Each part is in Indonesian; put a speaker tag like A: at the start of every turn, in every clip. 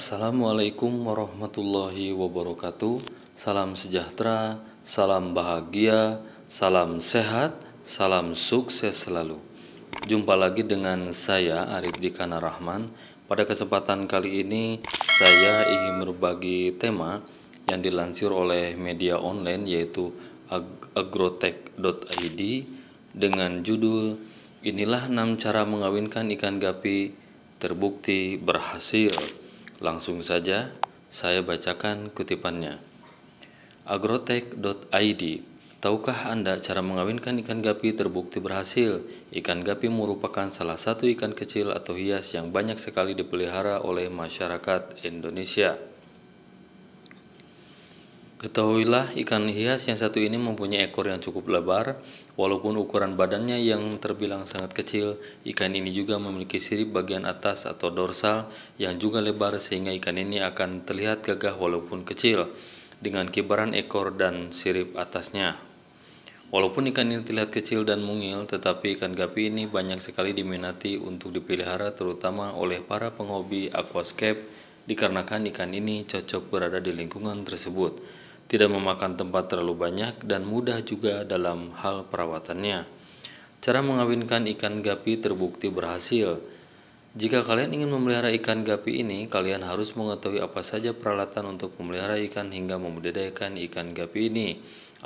A: Assalamualaikum warahmatullahi wabarakatuh. Salam sejahtera, salam bahagia, salam sehat, salam sukses selalu. Jumpa lagi dengan saya Arif Dikana Rahman. Pada kesempatan kali ini saya ingin berbagi tema yang dilansir oleh media online yaitu ag agrotech.id dengan judul Inilah 6 cara mengawinkan ikan gapi terbukti berhasil. Langsung saja saya bacakan kutipannya. agrotech.id Tahukah Anda cara mengawinkan ikan gapi terbukti berhasil? Ikan gapi merupakan salah satu ikan kecil atau hias yang banyak sekali dipelihara oleh masyarakat Indonesia. Ketahuilah ikan hias yang satu ini mempunyai ekor yang cukup lebar, walaupun ukuran badannya yang terbilang sangat kecil, ikan ini juga memiliki sirip bagian atas atau dorsal yang juga lebar sehingga ikan ini akan terlihat gagah walaupun kecil, dengan kibaran ekor dan sirip atasnya. Walaupun ikan ini terlihat kecil dan mungil, tetapi ikan gapi ini banyak sekali diminati untuk dipelihara terutama oleh para penghobi aquascape dikarenakan ikan ini cocok berada di lingkungan tersebut tidak memakan tempat terlalu banyak, dan mudah juga dalam hal perawatannya. Cara mengawinkan ikan gapi terbukti berhasil. Jika kalian ingin memelihara ikan gapi ini, kalian harus mengetahui apa saja peralatan untuk memelihara ikan hingga membudidayakan ikan gapi ini.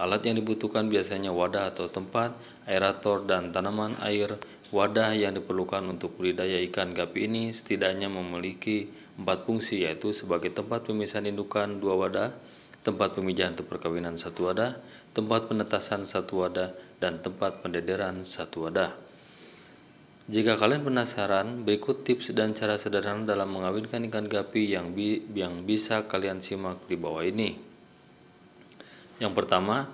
A: Alat yang dibutuhkan biasanya wadah atau tempat, aerator dan tanaman air. Wadah yang diperlukan untuk budidaya ikan gapi ini setidaknya memiliki empat fungsi yaitu sebagai tempat pemisahan indukan dua wadah, tempat pemijahan untuk perkawinan satu wadah, tempat penetasan satu wadah, dan tempat pendederan satu wadah. Jika kalian penasaran, berikut tips dan cara sederhana dalam mengawinkan ikan gapi yang, bi yang bisa kalian simak di bawah ini. Yang pertama,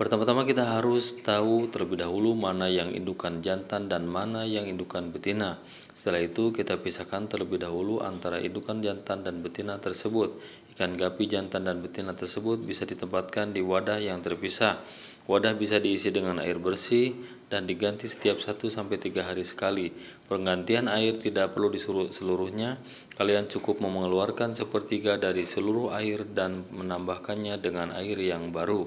A: pertama-tama kita harus tahu terlebih dahulu mana yang indukan jantan dan mana yang indukan betina. Setelah itu kita pisahkan terlebih dahulu antara indukan jantan dan betina tersebut. Ikan gapi jantan dan betina tersebut bisa ditempatkan di wadah yang terpisah. Wadah bisa diisi dengan air bersih dan diganti setiap 1 sampai 3 hari sekali. Penggantian air tidak perlu disuruh seluruhnya. Kalian cukup mengeluarkan sepertiga dari seluruh air dan menambahkannya dengan air yang baru.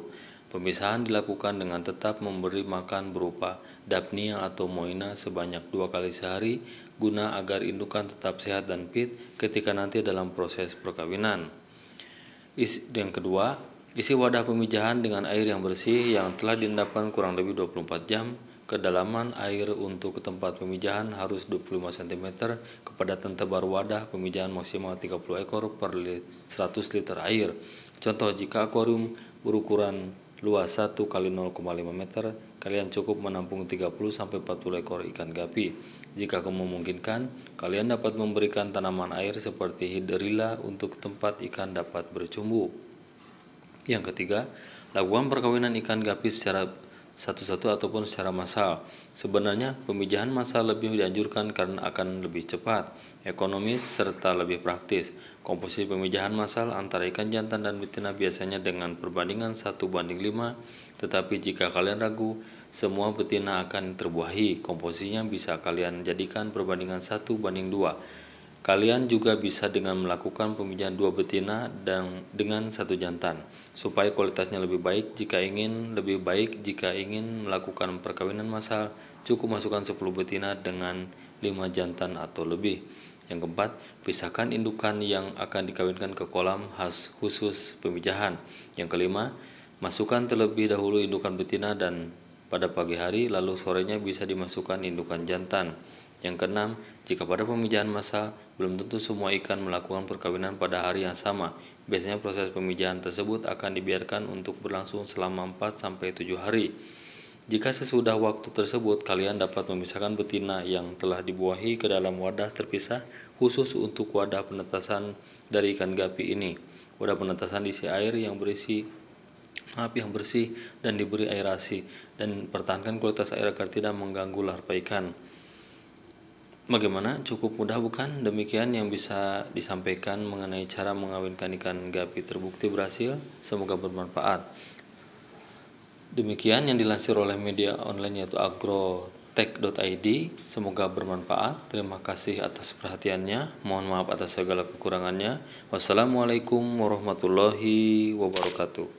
A: Pemisahan dilakukan dengan tetap memberi makan berupa dapnia atau moina sebanyak dua kali sehari guna agar indukan tetap sehat dan fit ketika nanti dalam proses perkawinan. yang kedua, isi wadah pemijahan dengan air yang bersih yang telah diendapkan kurang lebih 24 jam. Kedalaman air untuk tempat pemijahan harus 25 cm, kepadatan tebar wadah pemijahan maksimal 30 ekor per 100 liter air. Contoh jika akuarium berukuran luas 1 kali 0,5 meter, kalian cukup menampung 30 sampai 40 ekor ikan gapi. Jika memungkinkan, kalian dapat memberikan tanaman air seperti hidrilla untuk tempat ikan dapat bercumbu. Yang ketiga, lakukan perkawinan ikan gapi secara satu-satu ataupun secara massal. Sebenarnya pemijahan massal lebih dianjurkan karena akan lebih cepat, ekonomis, serta lebih praktis. Komposisi pemijahan massal antara ikan jantan dan betina biasanya dengan perbandingan 1 banding 5, tetapi jika kalian ragu, semua betina akan terbuahi. Komposisinya bisa kalian jadikan perbandingan 1 banding 2. Kalian juga bisa dengan melakukan pemijahan dua betina dan dengan satu jantan, supaya kualitasnya lebih baik. Jika ingin lebih baik, jika ingin melakukan perkawinan massal, cukup masukkan 10 betina dengan 5 jantan atau lebih. Yang keempat, pisahkan indukan yang akan dikawinkan ke kolam khas khusus pemijahan. Yang kelima, masukkan terlebih dahulu indukan betina dan pada pagi hari, lalu sorenya bisa dimasukkan indukan jantan. Yang keenam, jika pada pemijahan massal belum tentu semua ikan melakukan perkawinan pada hari yang sama, biasanya proses pemijahan tersebut akan dibiarkan untuk berlangsung selama 4 sampai 7 hari. Jika sesudah waktu tersebut kalian dapat memisahkan betina yang telah dibuahi ke dalam wadah terpisah khusus untuk wadah penetasan dari ikan gapi ini. Wadah penetasan diisi air yang berisi api yang bersih dan diberi aerasi dan pertahankan kualitas air agar tidak mengganggu larva ikan. Bagaimana? Cukup mudah bukan? Demikian yang bisa disampaikan mengenai cara mengawinkan ikan gapi terbukti berhasil. Semoga bermanfaat. Demikian yang dilansir oleh media online yaitu agrotech.id. Semoga bermanfaat. Terima kasih atas perhatiannya. Mohon maaf atas segala kekurangannya. Wassalamualaikum warahmatullahi wabarakatuh.